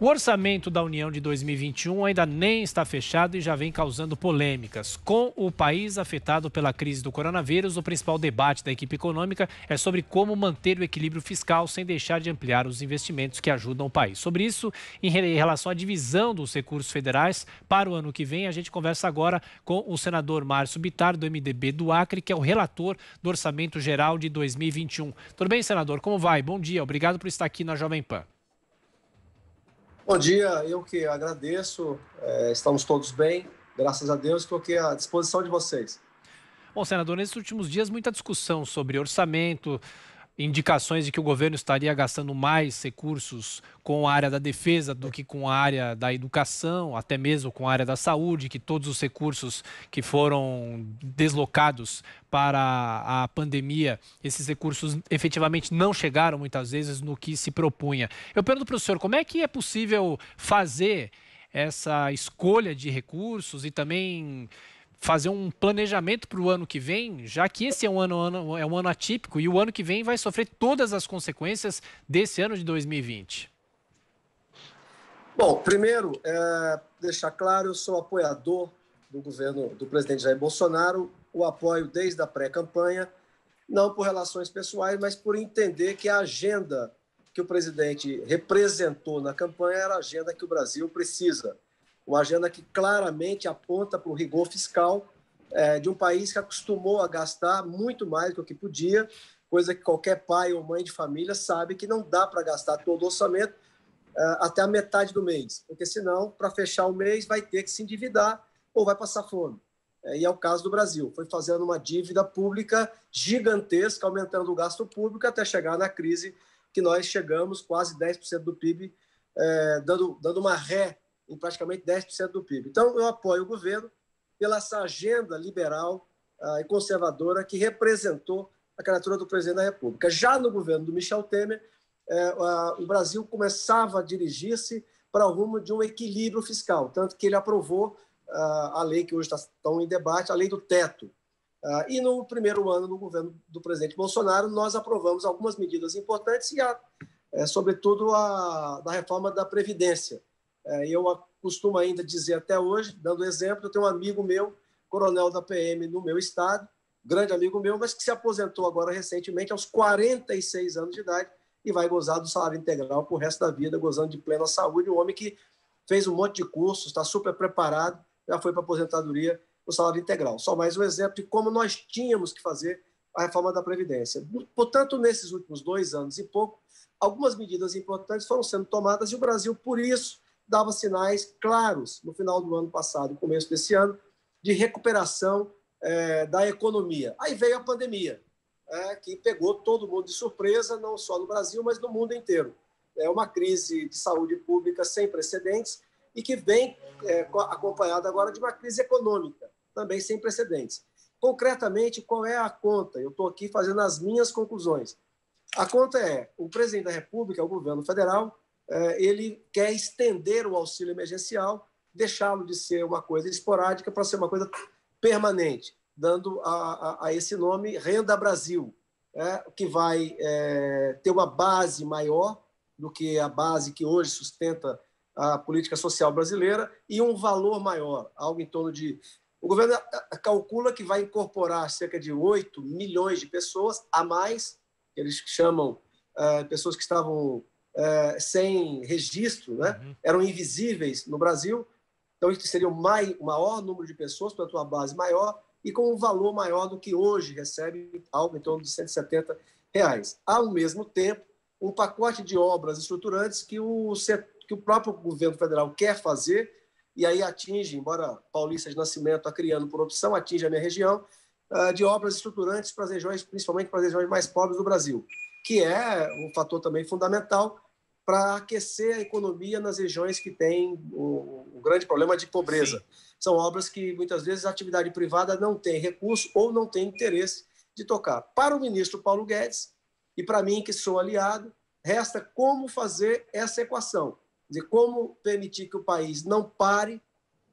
O orçamento da União de 2021 ainda nem está fechado e já vem causando polêmicas. Com o país afetado pela crise do coronavírus, o principal debate da equipe econômica é sobre como manter o equilíbrio fiscal sem deixar de ampliar os investimentos que ajudam o país. Sobre isso, em relação à divisão dos recursos federais para o ano que vem, a gente conversa agora com o senador Márcio Bitar, do MDB do Acre, que é o relator do Orçamento Geral de 2021. Tudo bem, senador? Como vai? Bom dia. Obrigado por estar aqui na Jovem Pan. Bom dia, eu que agradeço. É, estamos todos bem, graças a Deus. Estou aqui à disposição de vocês. Bom, senador, nesses últimos dias, muita discussão sobre orçamento, indicações de que o governo estaria gastando mais recursos com a área da defesa do que com a área da educação, até mesmo com a área da saúde, que todos os recursos que foram deslocados para a pandemia, esses recursos efetivamente não chegaram muitas vezes no que se propunha. Eu pergunto para o senhor, como é que é possível fazer essa escolha de recursos e também fazer um planejamento para o ano que vem, já que esse é um ano, ano, é um ano atípico e o ano que vem vai sofrer todas as consequências desse ano de 2020? Bom, primeiro, é, deixar claro, eu sou apoiador do governo do presidente Jair Bolsonaro, o apoio desde a pré-campanha, não por relações pessoais, mas por entender que a agenda que o presidente representou na campanha era a agenda que o Brasil precisa uma agenda que claramente aponta para o rigor fiscal é, de um país que acostumou a gastar muito mais do que podia, coisa que qualquer pai ou mãe de família sabe que não dá para gastar todo o orçamento é, até a metade do mês, porque senão, para fechar o mês, vai ter que se endividar ou vai passar fome. É, e é o caso do Brasil. Foi fazendo uma dívida pública gigantesca, aumentando o gasto público até chegar na crise que nós chegamos, quase 10% do PIB, é, dando, dando uma ré em praticamente 10% do PIB. Então, eu apoio o governo pela essa agenda liberal ah, e conservadora que representou a candidatura do presidente da República. Já no governo do Michel Temer, eh, ah, o Brasil começava a dirigir-se para o rumo de um equilíbrio fiscal, tanto que ele aprovou ah, a lei que hoje está tão em debate, a lei do teto. e no primeiro ano do governo do presidente Bolsonaro, nós aprovamos algumas medidas importantes, e a, eh, sobretudo a da reforma da Previdência, é, eu costumo ainda dizer até hoje, dando exemplo, eu tenho um amigo meu, coronel da PM no meu estado, grande amigo meu, mas que se aposentou agora recentemente, aos 46 anos de idade, e vai gozar do salário integral para o resto da vida, gozando de plena saúde. Um homem que fez um monte de cursos, está super preparado, já foi para a aposentadoria o salário integral. Só mais um exemplo de como nós tínhamos que fazer a reforma da Previdência. Portanto, nesses últimos dois anos e pouco, algumas medidas importantes foram sendo tomadas e o Brasil, por isso, dava sinais claros no final do ano passado, começo desse ano, de recuperação é, da economia. Aí veio a pandemia, é, que pegou todo mundo de surpresa, não só no Brasil, mas no mundo inteiro. É uma crise de saúde pública sem precedentes e que vem é, acompanhada agora de uma crise econômica, também sem precedentes. Concretamente, qual é a conta? Eu estou aqui fazendo as minhas conclusões. A conta é: o presidente da República, o governo federal, é, ele quer estender o auxílio emergencial, deixá-lo de ser uma coisa esporádica para ser uma coisa permanente, dando a, a, a esse nome Renda Brasil, é, que vai é, ter uma base maior do que a base que hoje sustenta a política social brasileira e um valor maior, algo em torno de. O governo é, é, calcula que vai incorporar cerca de 8 milhões de pessoas a mais, eles chamam é, pessoas que estavam é, sem registro, né? Uhum. eram invisíveis no Brasil. Então, isso seria o mai, maior número de pessoas, portanto, uma base maior e com um valor maior do que hoje recebe algo em torno de 170 reais. Ao mesmo tempo, um pacote de obras estruturantes que o, que o próprio governo federal quer fazer e aí atinge, embora Paulista de Nascimento está criando por opção, atinge a minha região, ah, de obras estruturantes para as regiões, principalmente para as regiões mais pobres do Brasil, que é um fator também fundamental para aquecer a economia nas regiões que têm um, grande problema de pobreza. Sim. São obras que muitas vezes a atividade privada não tem recurso ou não tem interesse de tocar. Para o ministro Paulo Guedes e para mim, que sou aliado, resta como fazer essa equação de como permitir que o país não pare,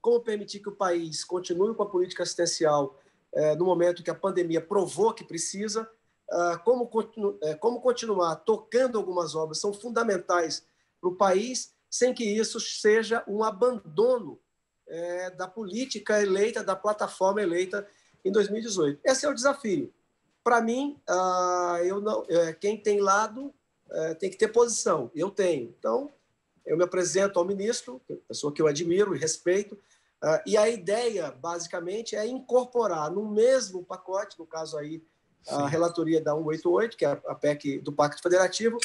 como permitir que o país continue com a política assistencial eh, no momento que a pandemia provou que precisa ah, como, continu, eh, como continuar tocando algumas obras são fundamentais para o país, sem que isso seja um abandono é, da política eleita, da plataforma eleita em 2018. Esse é o desafio. Para mim, ah, eu não, é, quem tem lado é, tem que ter posição. Eu tenho. Então, eu me apresento ao ministro, é pessoa que eu admiro e respeito, ah, e a ideia, basicamente, é incorporar no mesmo pacote, no caso aí, a relatoria da 188, que é a PEC do Pacto Federativo,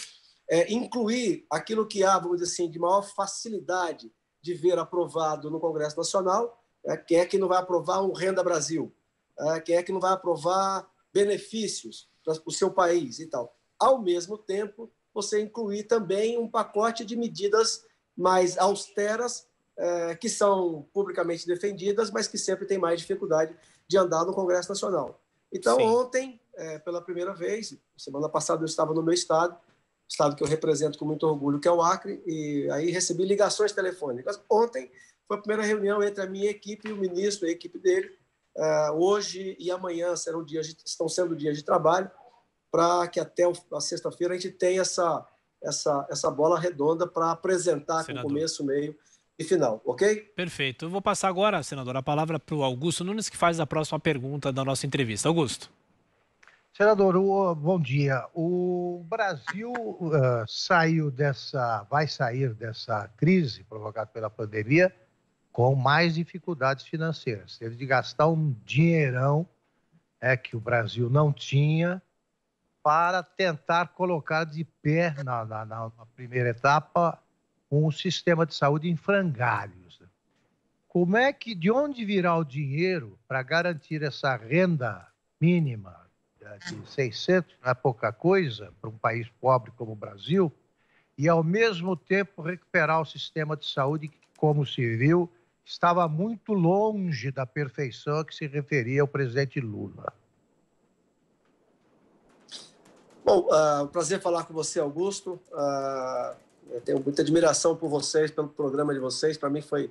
é, incluir aquilo que há, vamos dizer assim, de maior facilidade de ver aprovado no Congresso Nacional, é, quem é que não vai aprovar o Renda Brasil, é, quem é que não vai aprovar benefícios para o seu país e tal. Ao mesmo tempo, você incluir também um pacote de medidas mais austeras, é, que são publicamente defendidas, mas que sempre tem mais dificuldade de andar no Congresso Nacional. Então, Sim. ontem, é, pela primeira vez. Semana passada eu estava no meu estado, estado que eu represento com muito orgulho, que é o Acre, e aí recebi ligações telefônicas. Ontem foi a primeira reunião entre a minha equipe e o ministro, a equipe dele. É, hoje e amanhã serão dias de, estão sendo dias de trabalho para que até o, a sexta-feira a gente tenha essa, essa, essa bola redonda para apresentar Senador. com começo, meio e final, ok? Perfeito. Eu vou passar agora, senador, a palavra para o Augusto Nunes, que faz a próxima pergunta da nossa entrevista. Augusto. Senador, o, bom dia. O Brasil uh, saiu dessa, vai sair dessa crise provocada pela pandemia com mais dificuldades financeiras. Teve de gastar um dinheirão é, que o Brasil não tinha para tentar colocar de pé, na, na, na primeira etapa, um sistema de saúde em frangalhos. Né? Como é que, de onde virá o dinheiro para garantir essa renda mínima de 600 hum. não é pouca coisa para um país pobre como o Brasil, e ao mesmo tempo recuperar o sistema de saúde que, como se viu, estava muito longe da perfeição a que se referia o presidente Lula. Bom, uh, prazer falar com você, Augusto. Uh, eu tenho muita admiração por vocês, pelo programa de vocês. Para mim foi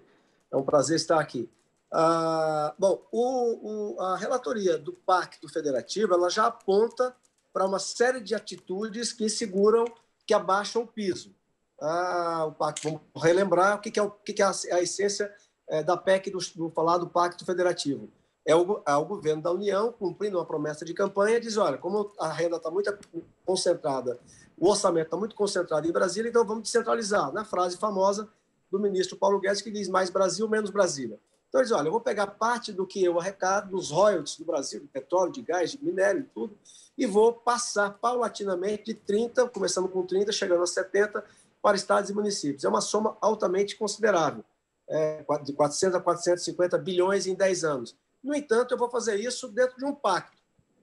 é um prazer estar aqui. Ah, bom, o, o, a relatoria do Pacto Federativo ela já aponta para uma série de atitudes que seguram, que abaixam o piso. Ah, o pacto, vamos relembrar o que, que, é, o que, que é, a, é a essência é, da PEC, do, do falar do Pacto Federativo. É o, é o, governo da União cumprindo uma promessa de campanha, diz, olha, como a renda está muito concentrada, o orçamento está muito concentrado em Brasília, então vamos descentralizar, na frase famosa do ministro Paulo Guedes, que diz mais Brasil, menos Brasília. Então, eles olha, eu vou pegar parte do que eu arrecado dos royalties do Brasil, de petróleo, de gás, de minério, tudo, e vou passar paulatinamente de 30, começando com 30, chegando a 70, para estados e municípios. É uma soma altamente considerável, é, de 400 a 450 bilhões em 10 anos. No entanto, eu vou fazer isso dentro de um pacto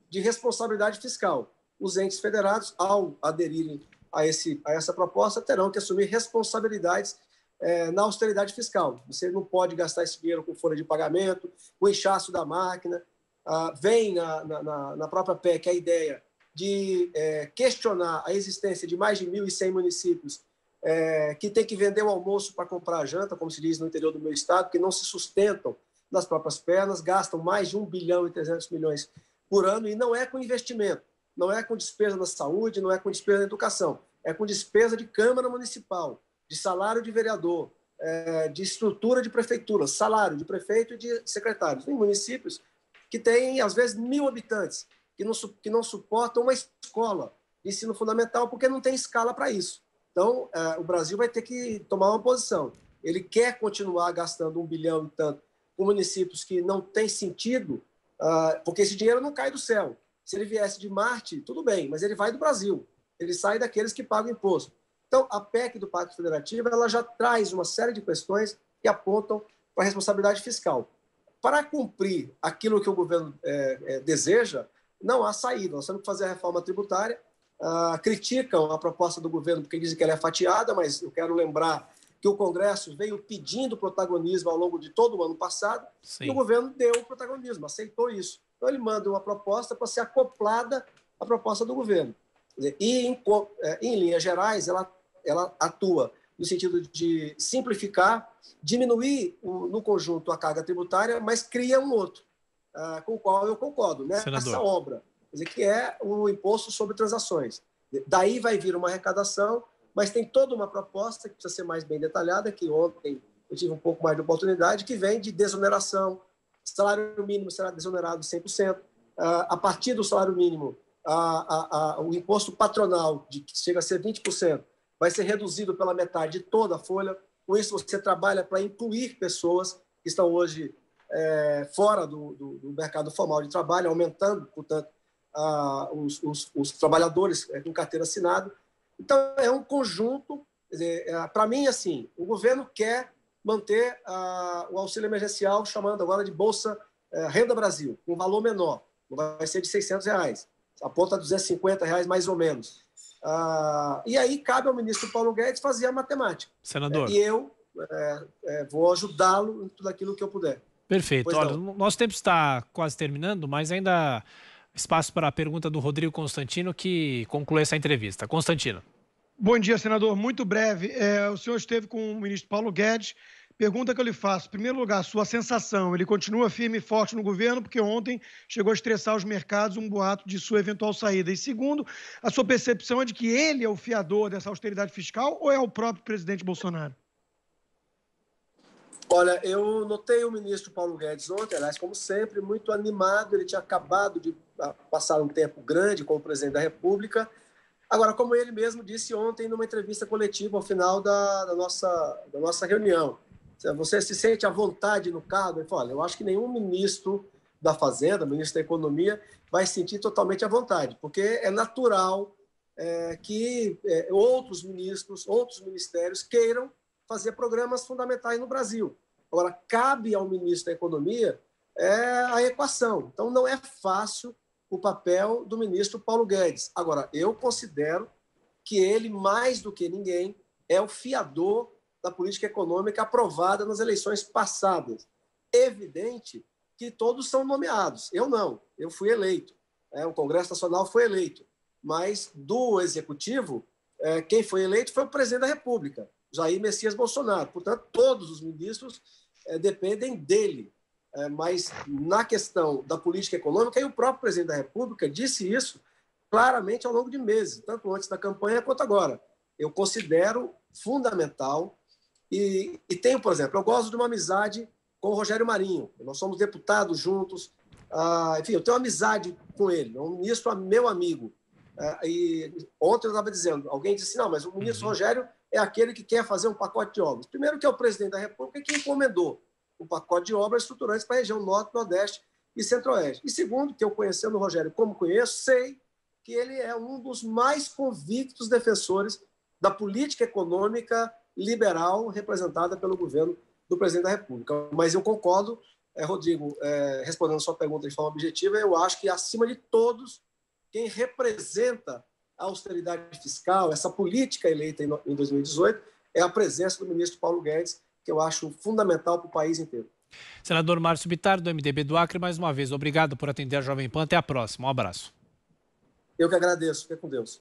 de responsabilidade fiscal. Os entes federados, ao aderirem a, esse, a essa proposta, terão que assumir responsabilidades é, na austeridade fiscal. Você não pode gastar esse dinheiro com folha de pagamento, com inchaço da máquina. Ah, vem na, na, na, própria PEC a ideia de é, questionar a existência de mais de 1.100 municípios é, que tem que vender o almoço para comprar a janta, como se diz no interior do meu estado, que não se sustentam nas próprias pernas, gastam mais de 1 bilhão e 300 milhões por ano e não é com investimento, não é com despesa na saúde, não é com despesa na educação, é com despesa de Câmara Municipal, de salário de vereador, é, de estrutura de prefeitura, salário de prefeito e de secretários. Tem municípios que têm, às vezes, mil habitantes, que não, que não suportam uma escola de ensino fundamental porque não tem escala para isso. Então, é, o Brasil vai ter que tomar uma posição. Ele quer continuar gastando um bilhão e tanto com municípios que não tem sentido, ah, porque esse dinheiro não cai do céu. Se ele viesse de Marte, tudo bem, mas ele vai do Brasil. Ele sai daqueles que pagam imposto. Então, a PEC do Pacto Federativo ela já traz uma série de questões que apontam para a responsabilidade fiscal. Para cumprir aquilo que o governo é, é, deseja, não há saída. Nós temos que fazer a reforma tributária. Ah, criticam a proposta do governo porque dizem que ela é fatiada, mas eu quero lembrar que o Congresso veio pedindo protagonismo ao longo de todo o ano passado Sim. e o governo deu o protagonismo, aceitou isso. Então, ele manda uma proposta para ser acoplada à proposta do governo. E, em, é, em linhas gerais, ela ela atua no sentido de simplificar, diminuir o, no conjunto a carga tributária, mas cria um outro, ah, com o qual eu concordo, né? Senador. Essa obra, dizer, que é o imposto sobre transações. Daí vai vir uma arrecadação, mas tem toda uma proposta que precisa ser mais bem detalhada, que ontem eu tive um pouco mais de oportunidade, que vem de desoneração, salário mínimo será desonerado 100%, ah, a partir do salário mínimo, o imposto patronal, de, que chega a ser 20%, vai ser reduzido pela metade de toda a folha. Com isso, você trabalha para incluir pessoas que estão hoje é, fora do, do, do, mercado formal de trabalho, aumentando, portanto, a, os, os, os, trabalhadores é, com carteira assinada. Então, é um conjunto. É, para mim, assim, o governo quer manter a, o auxílio emergencial, chamando agora de Bolsa é, Renda Brasil, com um valor menor, vai ser de 600 reais, aponta R$ 250 reais mais ou menos. Ah, e aí cabe ao ministro Paulo Guedes fazer a matemática. Senador. É, e eu é, é, vou ajudá-lo em tudo aquilo que eu puder. Perfeito. Pois Olha, não. nosso tempo está quase terminando, mas ainda espaço para a pergunta do Rodrigo Constantino, que conclui essa entrevista. Constantino. Bom dia, senador. Muito breve. É, o senhor esteve com o ministro Paulo Guedes. Pergunta que eu lhe faço. Em primeiro lugar, sua sensação. Ele continua firme e forte no governo, porque ontem chegou a estressar os mercados um boato de sua eventual saída. E segundo, a sua percepção é de que ele é o fiador dessa austeridade fiscal ou é o próprio presidente Bolsonaro? Olha, eu notei o ministro Paulo Guedes ontem, aliás, como sempre, muito animado. Ele tinha acabado de ah, passar um tempo grande como presidente da República. Agora, como ele mesmo disse ontem numa entrevista coletiva ao final da, da nossa, da nossa reunião, você se sente à vontade no cargo? Ele falou, olha, eu acho que nenhum ministro da Fazenda, ministro da Economia, vai se sentir totalmente à vontade, porque é natural é, que é, outros ministros, outros ministérios queiram fazer programas fundamentais no Brasil. Agora, cabe ao ministro da Economia é, a equação. Então, não é fácil o papel do ministro Paulo Guedes. Agora, eu considero que ele, mais do que ninguém, é o fiador da política econômica aprovada nas eleições passadas. Evidente que todos são nomeados. Eu não, eu fui eleito. É, o Congresso Nacional foi eleito. Mas do Executivo, é, quem foi eleito foi o presidente da República, Jair Messias Bolsonaro. Portanto, todos os ministros é, dependem dele. É, mas na questão da política econômica, e o próprio presidente da República disse isso claramente ao longo de meses, tanto antes da campanha quanto agora. Eu considero fundamental e, e tenho, por exemplo, eu gosto de uma amizade com o Rogério Marinho. Nós somos deputados juntos. Ah, enfim, eu tenho amizade com ele. O ministro é meu amigo. Ah, e ontem eu estava dizendo, alguém disse, não, mas o ministro uhum. Rogério é aquele que quer fazer um pacote de obras. Primeiro que é o presidente da República que encomendou um pacote de obras estruturantes para a região norte, nordeste e centro-oeste. E segundo, que eu conhecendo o Rogério como conheço, sei que ele é um dos mais convictos defensores da política econômica liberal representada pelo governo do presidente da República. Mas eu concordo, é, Rodrigo, é, respondendo a sua pergunta de forma objetiva, eu acho que, acima de todos, quem representa a austeridade fiscal, essa política eleita em 2018, é a presença do ministro Paulo Guedes, que eu acho fundamental para o país inteiro. Senador Márcio Bittar, do MDB do Acre, mais uma vez, obrigado por atender a Jovem Pan. Até a próxima. Um abraço. Eu que agradeço. Fique com Deus.